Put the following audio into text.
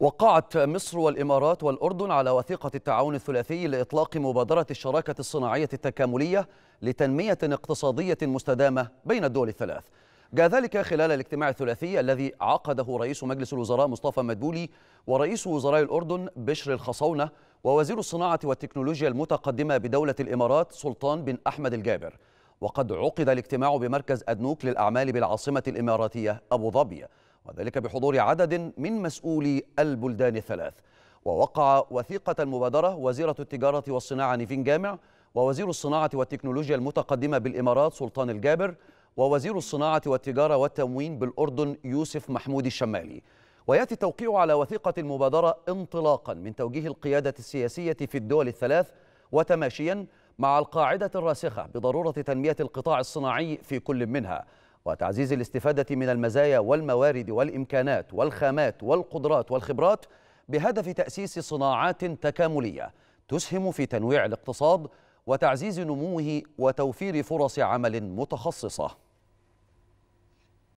وقعت مصر والإمارات والأردن على وثيقة التعاون الثلاثي لإطلاق مبادرة الشراكة الصناعية التكاملية لتنمية اقتصادية مستدامة بين الدول الثلاث جاء ذلك خلال الاجتماع الثلاثي الذي عقده رئيس مجلس الوزراء مصطفى مدبولي ورئيس وزراء الأردن بشر الخصونة ووزير الصناعة والتكنولوجيا المتقدمة بدولة الإمارات سلطان بن أحمد الجابر وقد عقد الاجتماع بمركز أدنوك للأعمال بالعاصمة الإماراتية أبو ظبي وذلك بحضور عدد من مسؤولي البلدان الثلاث ووقع وثيقة المبادرة وزيرة التجارة والصناعة نيفين جامع ووزير الصناعة والتكنولوجيا المتقدمة بالإمارات سلطان الجابر ووزير الصناعة والتجارة والتموين بالأردن يوسف محمود الشمالي ويأتي التوقيع على وثيقة المبادرة انطلاقا من توجيه القيادة السياسية في الدول الثلاث وتماشيا مع القاعدة الراسخة بضرورة تنمية القطاع الصناعي في كل منها وتعزيز الاستفادة من المزايا والموارد والإمكانات والخامات والقدرات والخبرات بهدف تأسيس صناعات تكاملية تسهم في تنويع الاقتصاد وتعزيز نموه وتوفير فرص عمل متخصصه